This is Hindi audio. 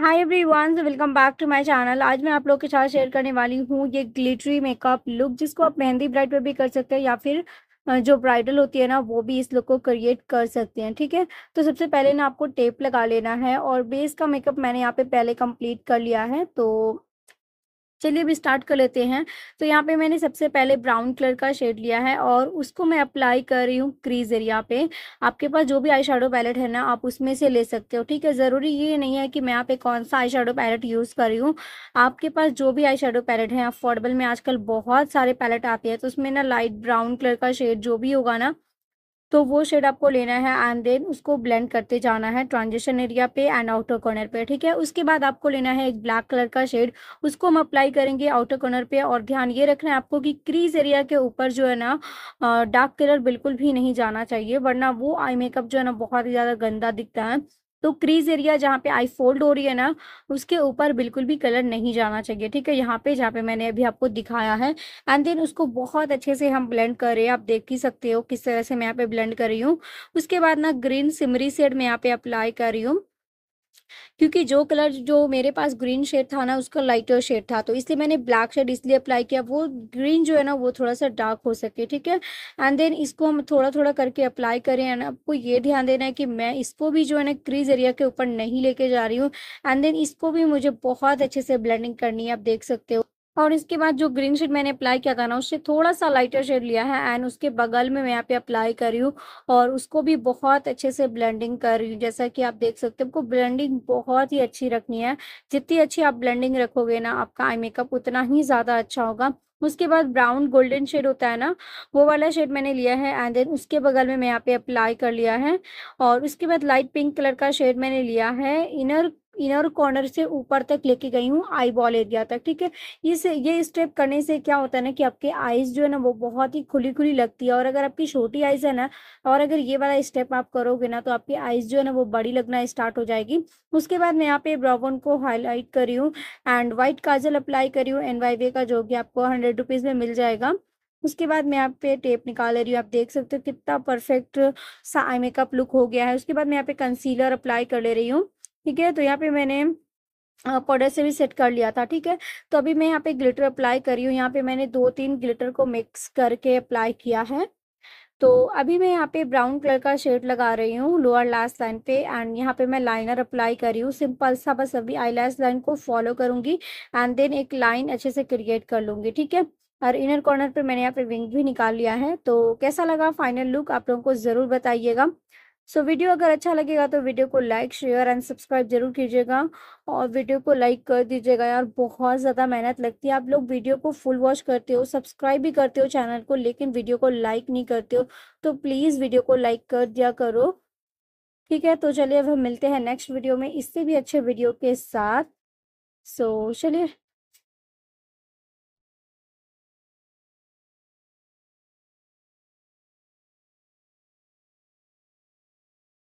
hi everyone welcome back to my channel आज मैं आप लोग के साथ शेयर करने वाली हूँ ये ग्लिटरी मेकअप लुक जिसको आप मेहंदी ब्राइड पे भी कर सकते हैं या फिर जो ब्राइडल होती है ना वो भी इस लुक को क्रिएट कर सकते हैं ठीक है तो सबसे पहले ना आपको टेप लगा लेना है और बेस का मेकअप मैंने यहाँ पे पहले कंप्लीट कर लिया है तो चलिए अभी स्टार्ट कर लेते हैं तो यहाँ पे मैंने सबसे पहले ब्राउन कलर का शेड लिया है और उसको मैं अप्लाई कर रही हूँ क्रीज एरिया पे आपके पास जो भी आई शेडो पैलेट है ना आप उसमें से ले सकते हो ठीक है ज़रूरी ये नहीं है कि मैं यहाँ पे कौन सा आई शेडो पैलेट यूज़ कर रही हूँ आपके पास जो भी आई शेडो पैलेट है अफोर्डेबल में आजकल बहुत सारे पैलेट आते हैं तो उसमें ना लाइट ब्राउन कलर का शेड जो भी होगा ना तो वो शेड आपको लेना है एंड देन उसको ब्लेंड करते जाना है ट्रांजिशन एरिया पे एंड आउटर कॉर्नर पे ठीक है उसके बाद आपको लेना है एक ब्लैक कलर का शेड उसको हम अप्लाई करेंगे आउटर कॉर्नर पे और ध्यान ये रखना है आपको कि क्रीज एरिया के ऊपर जो है ना डार्क कलर बिल्कुल भी नहीं जाना चाहिए वरना वो आई मेकअप जो है ना बहुत ही ज़्यादा गंदा दिखता है तो क्रीज एरिया जहाँ पे आई फोल्ड हो रही है ना उसके ऊपर बिल्कुल भी कलर नहीं जाना चाहिए ठीक है यहाँ पे जहाँ पे मैंने अभी आपको दिखाया है एंड देन उसको बहुत अच्छे से हम ब्लेंड कर रहे हैं आप देख ही सकते हो किस तरह से मैं यहाँ पे ब्लेंड कर रही हूँ उसके बाद ना ग्रीन सिमरी सेड में यहाँ पे अप्लाई कर रही हूँ क्योंकि जो कलर जो मेरे पास ग्रीन शेड था ना उसका लाइटर शेड था तो इसलिए मैंने ब्लैक शेड इसलिए अप्लाई किया वो ग्रीन जो है ना वो थोड़ा सा डार्क हो सके ठीक है एंड देन इसको हम थोड़ा थोड़ा करके अप्लाई करें एंड आपको ये ध्यान देना है कि मैं इसको भी जो है ना क्रीज एरिया के ऊपर नहीं लेके जा रही हूँ एंड देन इसको भी मुझे बहुत अच्छे से ब्लैंडिंग करनी है आप देख सकते हो और इसके बाद जो ग्रीन शेड मैंने अप्लाई किया था ना उससे थोड़ा सा लाइटर शेड लिया है एंड उसके बगल में मैं यहाँ पे अप्लाई कर रही हूँ और उसको भी बहुत अच्छे से ब्लेंडिंग कर रही हूँ जैसा कि आप देख सकते हो आपको ब्लेंडिंग बहुत ही अच्छी रखनी है जितनी अच्छी आप ब्लेंडिंग रखोगे ना आपका आई मेकअप उतना ही ज़्यादा अच्छा होगा उसके बाद ब्राउन गोल्डन शेड होता है ना वो वाला शेड मैंने लिया है एंड देन उसके बगल में मैं यहाँ पे अप्लाई कर लिया है और उसके बाद लाइट पिंक कलर का शेड मैंने लिया है इनर इनर कॉर्नर से ऊपर तक लेके गई हूँ आई बॉल एरिया तक ठीक है इस ये स्टेप करने से क्या होता है ना कि आपके आईज जो है ना वो बहुत ही खुली खुली लगती है और अगर आपकी छोटी आईज है ना और अगर ये वाला स्टेप आप करोगे ना तो आपकी आईज जो है ना वो बड़ी लगना स्टार्ट हो जाएगी उसके बाद मैं यहाँ पे ब्राउन को हाईलाइट करी हूँ एंड व्हाइट काजल अप्लाई करी हूँ एन वाई वे का जो कि आपको हंड्रेड रुपीज़ में मिल जाएगा उसके बाद मैं यहाँ पे टेप निकाल रही हूँ आप देख सकते हो कितना परफेक्ट सा आई मेकअप लुक हो गया है उसके बाद मैं यहाँ पे कंसीलर अप्लाई कर ले रही हूँ ठीक है तो यहाँ पे मैंने पाउडर से भी सेट कर लिया था ठीक है तो अभी मैं यहाँ पे ग्लिटर अप्लाई करी हूँ यहाँ पे मैंने दो तीन ग्लिटर को मिक्स करके अप्लाई किया है तो अभी मैं यहाँ पे ब्राउन कलर का शेड लगा रही हूँ लोअर लास्ट लाइन पे एंड यहाँ पे मैं लाइनर अप्लाई कर रही हूँ सिंपल सा बस अभी आई लाइन को फॉलो करूंगी एंड देन एक लाइन अच्छे से क्रिएट कर लूंगी ठीक है और इनर कॉर्नर पे मैंने यहाँ पे विंग भी निकाल लिया है तो कैसा लगा फाइनल लुक आप लोगों को ज़रूर बताइएगा सो so, वीडियो अगर अच्छा लगेगा तो वीडियो को लाइक शेयर एंड सब्सक्राइब जरूर कीजिएगा और वीडियो को लाइक कर दीजिएगा यार बहुत ज़्यादा मेहनत लगती है आप लोग वीडियो को फुल वॉच करते हो सब्सक्राइब भी करते हो चैनल को लेकिन वीडियो को लाइक नहीं करते हो तो प्लीज़ वीडियो को लाइक कर दिया करो ठीक है तो चलिए अब हम मिलते हैं नेक्स्ट वीडियो में इससे भी अच्छे वीडियो के साथ सो so, चलिए